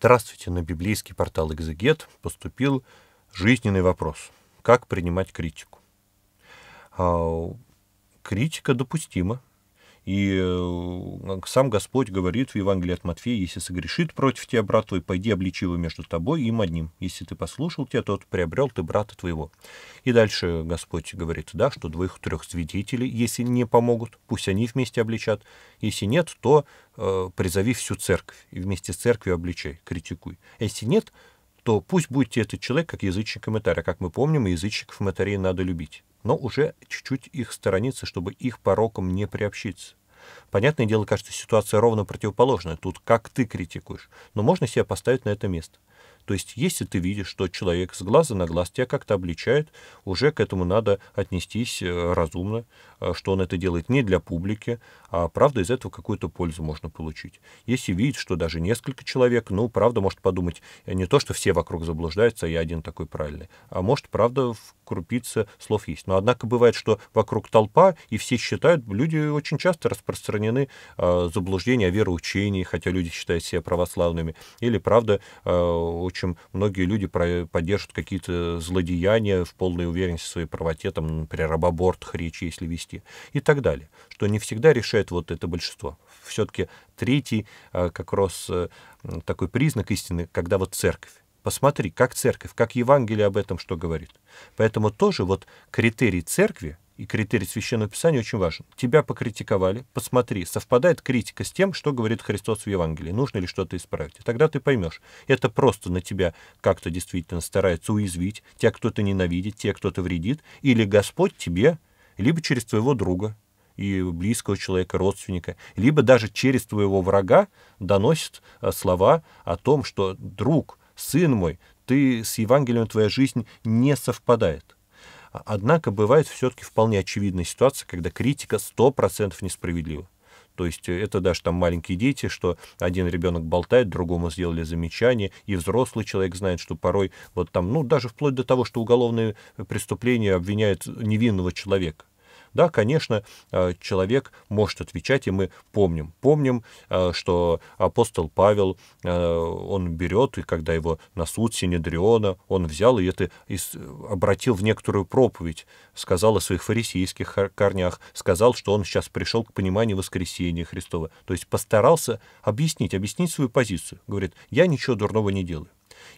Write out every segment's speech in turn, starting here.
Здравствуйте, на библейский портал «Экзегет» поступил жизненный вопрос. Как принимать критику? А, критика допустима, и э, сам Господь говорит в Евангелии от Матфея, если согрешит против тебя брат твой, пойди обличи его между тобой и им одним. Если ты послушал тебя, тот приобрел ты брата твоего. И дальше Господь говорит, да, что двоих-трех свидетелей, если не помогут, пусть они вместе обличат. Если нет, то э, призови всю церковь и вместе с церковью обличай, критикуй. Если нет, то пусть будет этот человек как язычник и мытарь. А как мы помним, язычников и мытарей надо любить но уже чуть-чуть их сторониться, чтобы их пороком не приобщиться. Понятное дело, кажется, ситуация ровно противоположная. Тут как ты критикуешь. Но можно себя поставить на это место. То есть, если ты видишь, что человек с глаза на глаз тебя как-то обличает, уже к этому надо отнестись э, разумно, э, что он это делает не для публики, а правда из этого какую-то пользу можно получить. Если видит, что даже несколько человек, ну, правда, может подумать э, не то, что все вокруг заблуждаются, а я один такой правильный, а может, правда, в крупице слов есть. Но, однако, бывает, что вокруг толпа, и все считают, люди очень часто распространены заблуждения о вероучении, хотя люди считают себя православными, или, правда, очень чем многие люди про- поддержат какие-то злодеяния в полной уверенности в своей правоте, там, например, об абортах речи, если вести, и так далее, что не всегда решает вот это большинство. Все-таки третий а, как раз э, такой признак истины, когда вот церковь. Посмотри, как церковь, как Евангелие об этом что говорит. Поэтому тоже вот критерий церкви — и критерий Священного Писания очень важен. Тебя покритиковали, посмотри, совпадает критика с тем, что говорит Христос в Евангелии, нужно ли что-то исправить. И тогда ты поймешь, это просто на тебя как-то действительно старается уязвить, тебя кто-то ненавидит, тебя кто-то вредит, или Господь тебе, либо через твоего друга, и близкого человека, родственника, либо даже через твоего врага доносит э, слова о том, что «друг, сын мой, ты с Евангелием твоя жизнь не совпадает». Однако бывает все-таки вполне очевидная ситуация, когда критика 100% несправедлива. То есть э, это даже там маленькие дети, что один ребенок болтает, другому сделали замечание, и взрослый человек знает, что порой вот там, ну, даже вплоть до того, что уголовные э, преступления обвиняют э, невинного человека. Да, конечно, э, человек может отвечать, и мы помним. Помним, э, что апостол Павел, э, он берет, и когда его на суд Синедриона, он взял и это и обратил в некоторую проповедь, сказал о своих фарисейских корнях, сказал, что он сейчас пришел к пониманию воскресения Христова. То есть постарался объяснить, объяснить свою позицию. Говорит, я ничего дурного не делаю.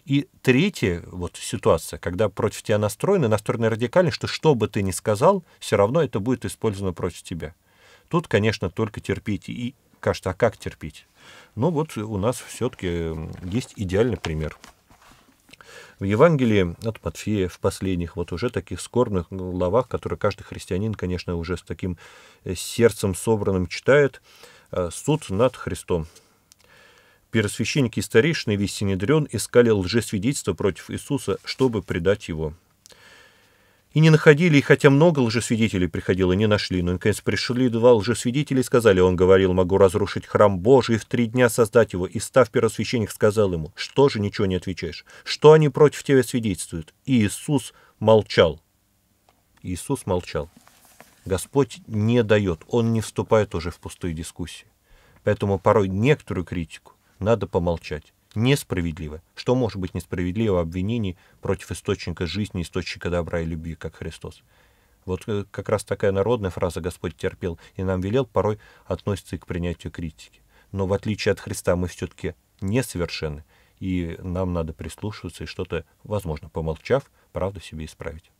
И третья вот ситуация, когда против тебя настроены, настроены радикально, что что бы ты ни сказал, все равно это будет использовано против тебя. Тут, конечно, только терпите И кажется, а как терпеть? Ну вот у нас все-таки есть идеальный пример. В Евангелии от Матфея, в последних, вот уже таких скорбных ну, главах, которые каждый христианин, конечно, уже с таким э, сердцем собранным читает, э, суд над Христом. Первосвященники и старейшины весь Синедрион искали лжесвидетельства против Иисуса, чтобы предать его. И не находили, и хотя много лжесвидетелей приходило, не нашли. Но, наконец, пришли два лжесвидетеля и сказали, он говорил, могу разрушить храм Божий и в три дня создать его. И, став первосвященник, сказал ему, что же ничего не отвечаешь? Что они против тебя свидетельствуют? И Иисус молчал. Иисус молчал. Господь не дает, Он не вступает уже в пустую дискуссию. Поэтому порой некоторую критику надо помолчать. Несправедливо. Что может быть несправедливо в обвинении против источника жизни, источника добра и любви, как Христос? Вот э, как раз такая народная фраза «Господь терпел и нам велел» порой относится и к принятию критики. Но в отличие от Христа мы все-таки несовершенны, и нам надо прислушиваться и что-то, возможно, помолчав, правду себе исправить.